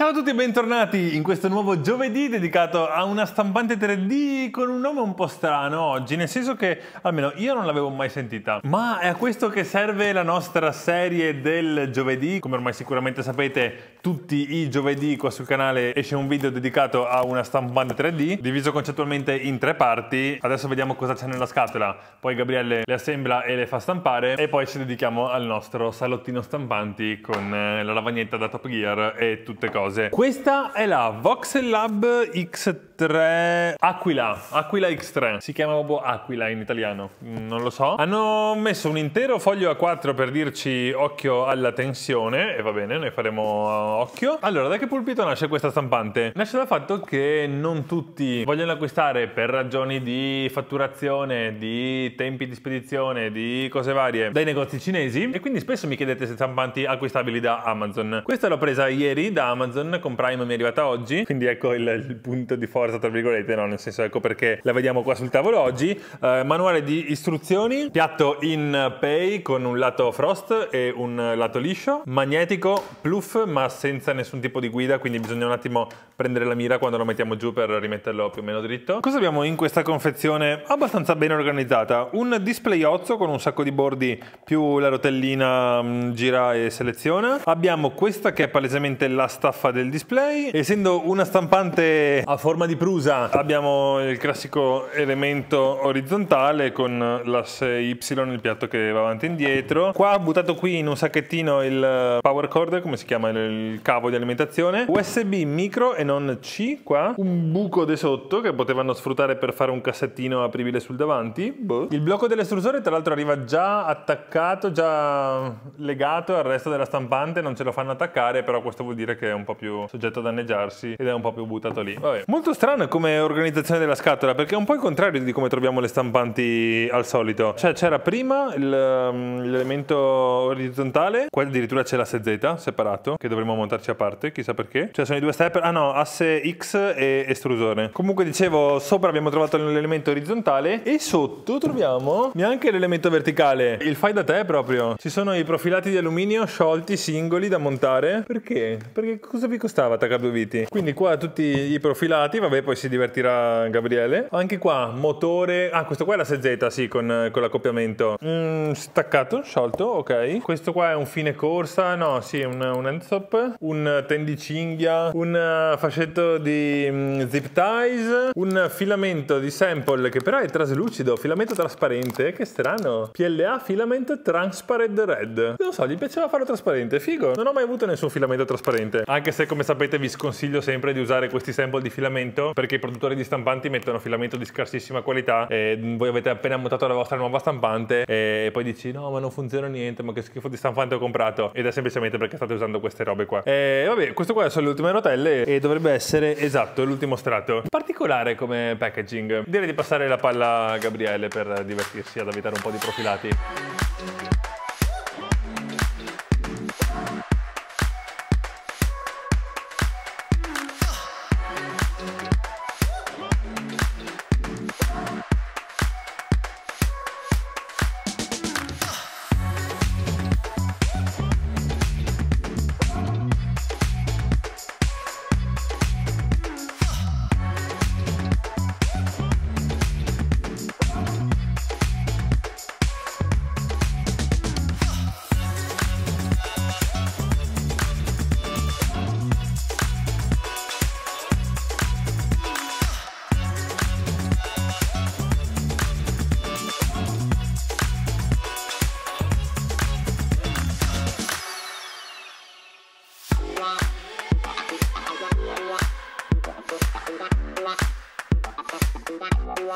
Ciao a tutti e bentornati in questo nuovo giovedì dedicato a una stampante 3D con un nome un po' strano oggi, nel senso che almeno io non l'avevo mai sentita, ma è a questo che serve la nostra serie del giovedì, come ormai sicuramente sapete tutti i giovedì qua sul canale esce un video dedicato a una stampante 3D, diviso concettualmente in tre parti, adesso vediamo cosa c'è nella scatola, poi Gabriele le assembla e le fa stampare e poi ci dedichiamo al nostro salottino stampanti con eh, la lavagnetta da Top Gear e tutte cose cose. Questa è la Voxel Lab X3 Aquila, Aquila X3, si chiama proprio Aquila in italiano, non lo so. Hanno messo un intero foglio A4 per dirci occhio alla tensione e va bene, noi faremo eh, occhio. Allora, da che pulpito nasce questa stampante? Nasce dal fatto che non tutti vogliono acquistare per ragioni di fatturazione, di tempi di spedizione, di cose varie dai negozi cinesi e quindi spesso mi chiedete se stampanti acquistabili da Amazon. Questa l'ho presa ieri da Amazon Amazon con Prime mi è arrivata oggi, quindi ecco il, il punto di forza tra virgolette, no? nel senso ecco perché la vediamo qua sul tavolo oggi. Eh, manuale di istruzioni, piatto in pay con un lato frost e un lato liscio, magnetico, pluff ma senza nessun tipo di guida, quindi bisogna un attimo prendere la mira quando lo mettiamo giù per rimetterlo più o meno dritto. Cosa abbiamo in questa confezione abbastanza ben organizzata? Un display ozzo con un sacco di bordi più la rotellina mm, gira e seleziona. Abbiamo questa che è palesemente la staffa del display. Essendo una stampante a forma di prusa abbiamo il classico elemento orizzontale con l'asse Y, il piatto che va avanti e indietro. Qua ho buttato qui in un sacchettino il power cord, come si chiama il cavo di alimentazione. USB micro e non C qua. Un buco di sotto che potevano sfruttare per fare un cassettino apribile sul davanti. Boh. Il blocco dell'estrusore tra l'altro arriva già attaccato, già legato al resto della stampante, non ce lo fanno attaccare, però questo vuol dire che è un po' più più soggetto a danneggiarsi ed è un po' più buttato lì. Vabbè. Molto strano come organizzazione della scatola perché è un po' il contrario di come troviamo le stampanti al solito. Cioè c'era prima mm, l'elemento orizzontale, qua addirittura c'è l'asse Z separato che dovremmo montarci a parte, chissà perché. Cioè sono i due stepper, ah no, asse X e estrusore. Comunque dicevo, sopra abbiamo trovato l'elemento orizzontale e sotto troviamo neanche l'elemento verticale. Il fai da te proprio. Ci sono i profilati di alluminio sciolti singoli da montare. Perché? Perché cosa vi costava Takadoviti? Quindi qua tutti i profilati, vabbè poi si divertirà Gabriele. Anche qua motore, ah questo qua è la SZ, sì, con, con l'accoppiamento. Mm, staccato, sciolto, ok. Questo qua è un fine corsa, no, sì, un, un handstop, un tendicinghia, un eh, fascetto di mm, zip ties, un filamento di sample che però è traslucido, filamento trasparente, che strano. PLA filamento transparent red. Non so, gli piaceva farlo trasparente, figo. Non ho mai avuto nessun filamento trasparente, anche anche se come sapete vi sconsiglio sempre di usare questi sample di filamento perché i produttori di stampanti mettono filamento di scarsissima qualità e mm, voi avete appena montato la vostra nuova stampante e poi dici no ma non funziona niente ma che schifo di stampante ho comprato ed è semplicemente perché state usando queste robe qua. E vabbè questo qua sono le ultime rotelle e dovrebbe essere esatto l'ultimo strato. Particolare come packaging. Direi di passare la palla a Gabriele per divertirsi ad avvitare un po' di profilati. Bye.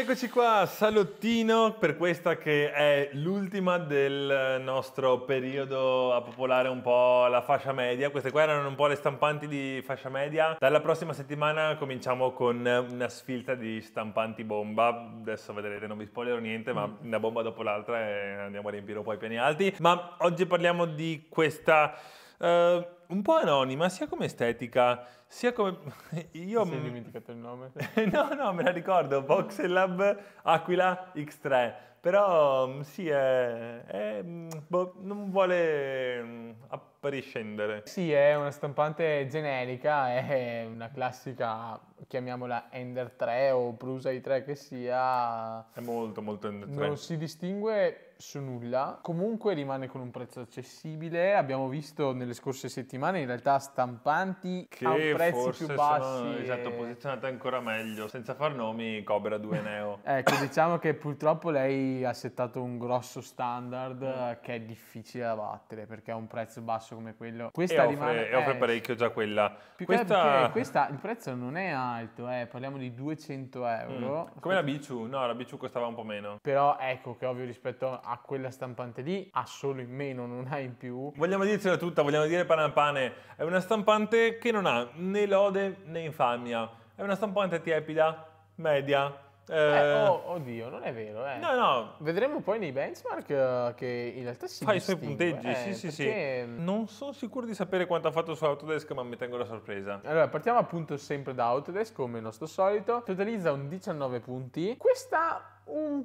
eccoci qua, salottino per questa che è l'ultima del nostro periodo a popolare un po' la fascia media. Queste qua erano un po' le stampanti di fascia media. Dalla prossima settimana cominciamo con una sfilta di stampanti bomba. Adesso vedrete, non vi spoilerò niente, ma mm. una bomba dopo l'altra e andiamo a riempire un po' i piani alti. Ma oggi parliamo di questa... Uh, un po' anonima sia come estetica, sia come... Io... Mi sei dimenticato il nome? no, no, me la ricordo, Voxelab Aquila X3, però mm, sì, è, è, mm, boh, non vuole mm, appariscendere. Sì, è una stampante generica, è una classica, chiamiamola Ender 3 o Prusa i3 che sia. È molto, molto Ender 3. Non si distingue su nulla, comunque rimane con un prezzo accessibile, abbiamo visto nelle scorse settimane settimane in realtà stampanti che a prezzi più bassi. Sono, e... Esatto, posizionate ancora meglio. Senza far nomi, Cobra 2 Neo. ecco, diciamo che purtroppo lei ha settato un grosso standard mm. che è difficile da battere perché ha un prezzo basso come quello. Questa e rimane... Offre, eh, parecchio già quella. Più questa... questa... il prezzo non è alto, eh, parliamo di 200 euro. Mm. Come la Bichu, No, la Bichu costava un po' meno. Però ecco che ovvio rispetto a quella stampante lì ha solo in meno, non ha in più. Vogliamo dircela tutta, vogliamo dire panampan settimane. È una stampante che non ha né lode né infamia. È una stampante tiepida, media. Eh, oh, eh, oh, oddio, non è vero, eh. No, no. Vedremo poi nei benchmark eh, che in realtà si Fa i suoi punteggi, eh, sì, sì, perché... sì. Non sono sicuro di sapere quanto ha fatto su Autodesk, ma mi tengo la sorpresa. Allora, partiamo appunto sempre da Autodesk, come il nostro solito. Totalizza un 19 punti. Questa un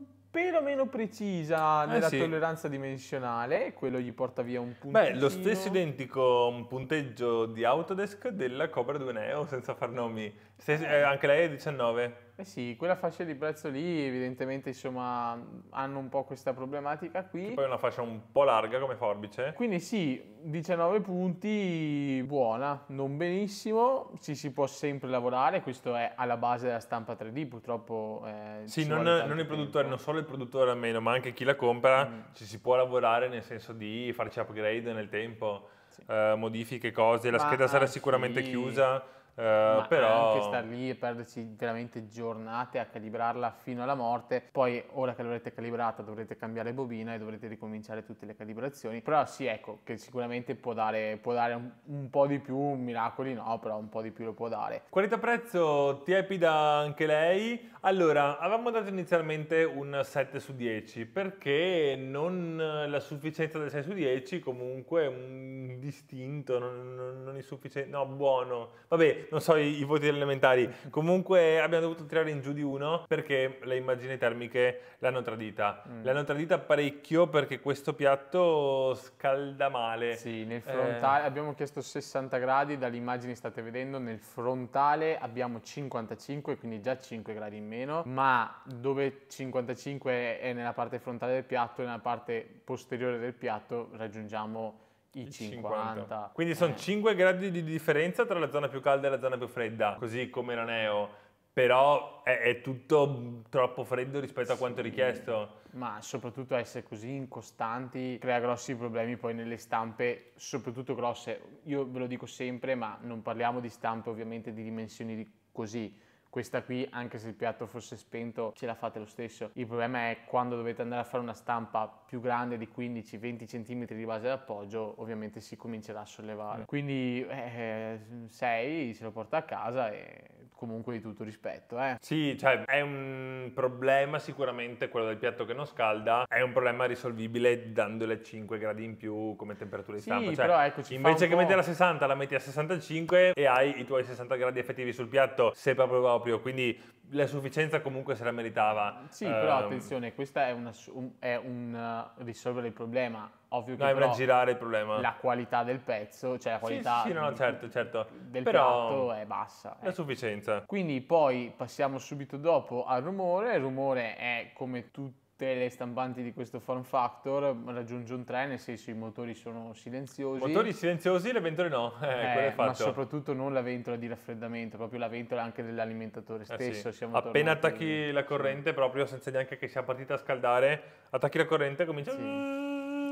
meno precisa ah, nella eh sì. tolleranza dimensionale, e quello gli porta via un punteggio. Beh, lo stesso identico punteggio di Autodesk della Cobra 2 Neo, senza far nomi. Stes- eh. eh, anche lei è 19. Eh sì, quella fascia di prezzo lì evidentemente insomma hanno un po' questa problematica qui. Che poi è una fascia un po' larga come forbice. Quindi sì, 19 punti, buona, non benissimo, ci si può sempre lavorare, questo è alla base della stampa 3D purtroppo. Eh, sì, non, non il produttore, non solo il produttore almeno, ma anche chi la compra, mm. ci si può lavorare nel senso di farci upgrade nel tempo, sì. eh, modifiche, cose, la ma scheda sarà sì. sicuramente chiusa eh, però... anche star lì e perderci veramente giornate a calibrarla fino alla morte. Poi, ora che l'avrete calibrata, dovrete cambiare bobina e dovrete ricominciare tutte le calibrazioni. Però sì, ecco, che sicuramente può dare, può dare un, un, po' di più, miracoli no, però un po' di più lo può dare. Qualità-prezzo tiepida anche lei. Allora, avevamo dato inizialmente un 7 su 10 perché non la sufficienza del 6 su 10 comunque un distinto, non, non, non insufficiente, no buono. Vabbè, non so, i, i voti elementari. Comunque abbiamo dovuto tirare in giù di uno perché le immagini termiche l'hanno tradita. Mm. L'hanno tradita parecchio perché questo piatto scalda male. Sì, nel frontale eh. abbiamo chiesto 60 gradi, dalle immagini state vedendo, nel frontale abbiamo 55, quindi già 5 gradi in meno, ma dove 55 è nella parte frontale del piatto e nella parte posteriore del piatto raggiungiamo i 50. 50. Quindi eh. sono 5 gradi di differenza tra la zona più calda e la zona più fredda, così come la neo. Però è, è tutto troppo freddo rispetto a quanto richiesto. Ma soprattutto essere così incostanti crea grossi problemi poi nelle stampe, soprattutto grosse. Io ve lo dico sempre, ma non parliamo di stampe ovviamente di dimensioni così questa qui anche se il piatto fosse spento ce la fate lo stesso. Il problema è quando dovete andare a fare una stampa più grande di 15-20 cm di base d'appoggio ovviamente si comincerà a sollevare. Mm. Quindi 6 eh, se lo porta a casa e comunque di tutto rispetto. Eh. Sì, cioè è un problema sicuramente quello del piatto che non scalda, è un problema risolvibile dandole 5 gradi in più come temperatura di stampa. Sì, cioè, però eccoci, invece che metterla a 60 la metti a 65 e hai i tuoi 60 gradi effettivi sul piatto se proprio, proprio, quindi la sufficienza comunque se la meritava. Sì, però um, attenzione, questa è, una, un, è un uh, risolvere il problema. Ovvio che no, però, girare il problema. La qualità del pezzo, cioè la qualità sì, sì, no, di, certo, certo. del però, piatto è bassa. La eh. sufficienza. Quindi poi passiamo subito dopo al rumore. Il rumore è come tutti tutte le stampanti di questo form factor raggiunge un 3, nel senso i motori sono silenziosi. Motori silenziosi, le ventole no, eh, eh, ma soprattutto non la ventola di raffreddamento, proprio la ventola anche dell'alimentatore eh, stesso. Eh sì. Appena attacchi la corrente, sì. proprio senza neanche che sia partita a scaldare, attacchi la corrente e comincia... Sì. A...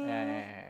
Eh,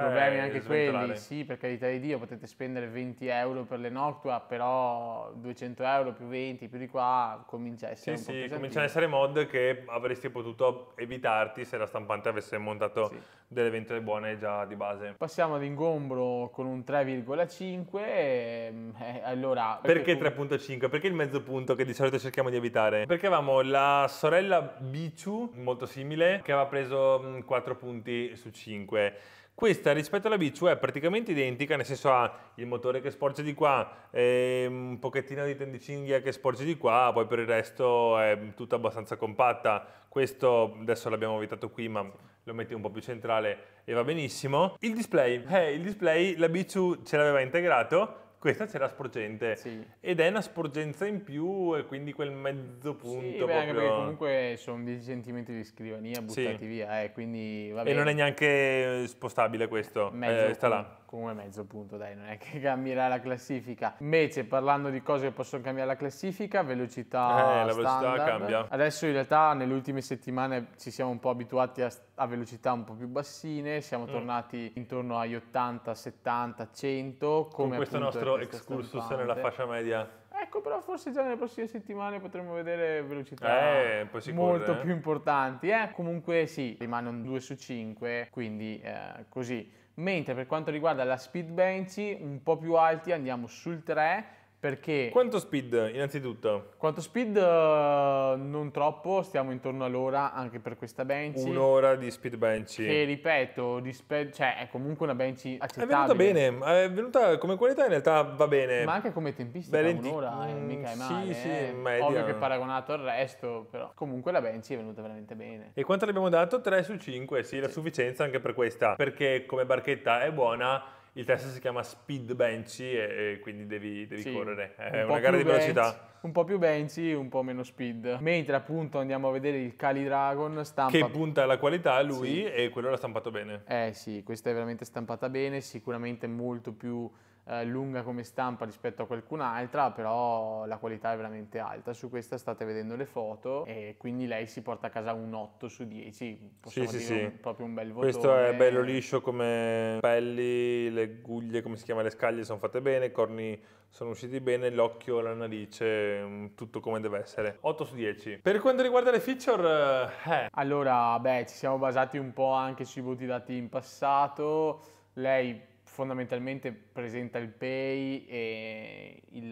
problemi eh, anche sventurare. quelli, sì, per carità di Dio, potete spendere 20 euro per le Noctua, però 200 euro più 20 più di qua comincia a essere sì, sì, cominciano a essere mod che avresti potuto evitarti se la stampante avesse montato sì. delle ventole buone già di base. Passiamo ad ingombro con un 3,5, ehm, eh, allora... Perché, perché 3,5? Perché il mezzo punto che di solito cerchiamo di evitare? Perché avevamo la sorella Bichu, molto simile, che aveva preso 4 punti su 5. Questa rispetto alla BCU è praticamente identica, nel senso ha il motore che sporge di qua, ehm, un pochettino di tendicinghia che sporge di qua, poi per il resto è tutta abbastanza compatta. Questo adesso l'abbiamo evitato qui, ma lo metti un po' più centrale e va benissimo. Il display, eh, il display la BCU ce l'aveva integrato, questa c'è la sporgente sì. ed è una sporgenza in più e quindi quel mezzo punto. Sì, proprio... beh, anche perché comunque sono 10 cm di scrivania buttati sì. via eh, quindi, va bene. E non è neanche spostabile questo, eh, sta là come mezzo punto, dai, non è che cambierà la classifica. Invece, parlando di cose che possono cambiare la classifica, velocità. Eh, la velocità cambia. Adesso in realtà nelle ultime settimane ci siamo un po' abituati a, a velocità un po' più bassine, siamo mm. tornati intorno agli 80, 70, 100. Come Con questo nostro excursus nella fascia media. Ecco, però forse già nelle prossime settimane potremo vedere velocità eh, sicuro, molto eh. più importanti. Eh? Comunque sì, rimane un 2 su 5, quindi eh, così mentre per quanto riguarda la speed Banshee un po' più alti andiamo sul 3 perché... Quanto speed innanzitutto? Quanto speed eh, non troppo, stiamo intorno all'ora anche per questa bench. Un'ora di speed bench. Che ripeto, rispe- cioè è comunque una bench accettabile. È venuta bene, è venuta come qualità in realtà va bene. Ma anche come tempistica Beh, un'ora eh, mm, mica è male. Sì, sì, eh. media. Ovvio che paragonato al resto, però comunque la bench è venuta veramente bene. E quanto abbiamo dato? 3 su 5, sì, la sufficienza anche per questa, perché come barchetta è buona il test si chiama speed benchy e, e quindi devi, devi sì, correre, è un una gara di velocità. un po' più benchy, un po' meno speed. Mentre appunto andiamo a vedere il Cali Dragon stampa... Che punta alla qualità lui sì. e quello l'ha stampato bene. Eh sì, questa è veramente stampata bene, sicuramente molto più eh, lunga come stampa rispetto a qualcun'altra, però la qualità è veramente alta. Su questa state vedendo le foto e quindi lei si porta a casa un 8 su 10, possiamo sì, dire sì, un, sì. proprio un bel votone. Questo è bello liscio come pelli, le guglie, come si chiama, le scaglie sono fatte bene, i corni sono usciti bene, l'occhio, la narice, mm, tutto come deve essere. 8 su 10. Per quanto riguarda le feature, eh, eh. Allora, beh, ci siamo basati un po' anche sui voti dati in passato. Lei fondamentalmente presenta il pay e il,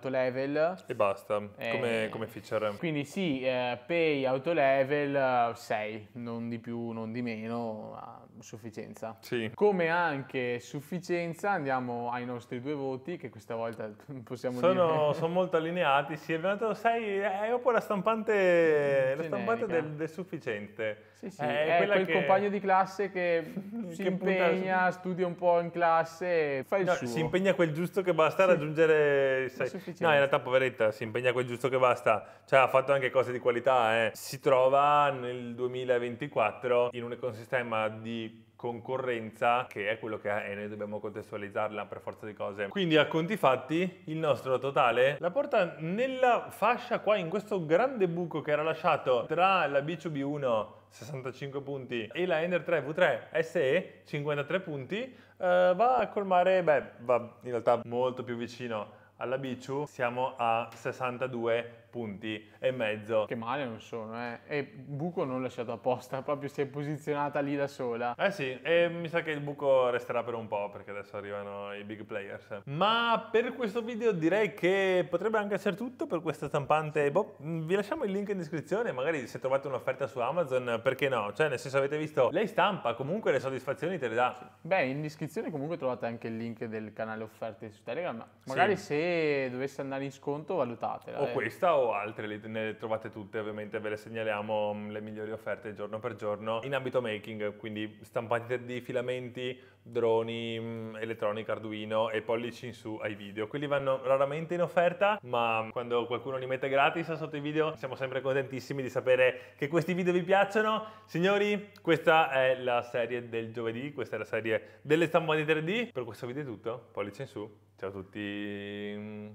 level. E basta, come, eh, come, feature. Quindi sì, eh, pay, level, 6, non di più, non di meno, ma sufficienza. Sì. Come anche sufficienza andiamo ai nostri due voti, che questa volta possiamo sono, dire... Sono molto allineati, sì, è venuto 6, è un po' la stampante, la stampante del, del sufficiente. Sì, sì, è, eh, è eh, quel che... compagno di classe che si che impegna, punta... studia un po' in classe, fa il no, suo. Si impegna quel giusto che basta a raggiungere... Sai... No, in realtà, poveretta, si impegna quel giusto che basta. Cioè, ha fatto anche cose di qualità, eh. Si trova nel 2024 in un ecosistema di concorrenza che è quello che è e noi dobbiamo contestualizzarla per forza di cose. Quindi a conti fatti il nostro totale la porta nella fascia qua in questo grande buco che era lasciato tra la B2B1 65 punti e la Ender 3 V3 SE 53 punti eh, va a colmare, beh va in realtà molto più vicino alla b siamo a 62 punti e mezzo. Che male non sono, eh. E buco non l'ho lasciato apposta, proprio si è posizionata lì da sola. Eh sì, e mi sa che il buco resterà per un po', perché adesso arrivano i big players. Ma per questo video direi che potrebbe anche essere tutto per questa stampante. Boh, mm, vi lasciamo il link in descrizione, magari se trovate un'offerta su Amazon, perché no? Cioè, nel senso, avete visto, lei stampa, comunque le soddisfazioni te le dà. Sì. Beh, in descrizione comunque trovate anche il link del canale offerte su Telegram. Magari sì. se dovesse andare in sconto, valutatela. O eh. questa o o altre, ne le trovate tutte ovviamente, ve le segnaliamo mm, le migliori offerte giorno per giorno in ambito making, quindi stampati di filamenti, droni, mm, elettronica, Arduino e pollici in su ai video. Quelli vanno raramente in offerta, ma quando qualcuno li mette gratis sotto i video siamo sempre contentissimi di sapere che questi video vi piacciono. Signori, questa è la serie del giovedì, questa è la serie delle stampate 3D. Per questo video è tutto, pollice in su, ciao a tutti!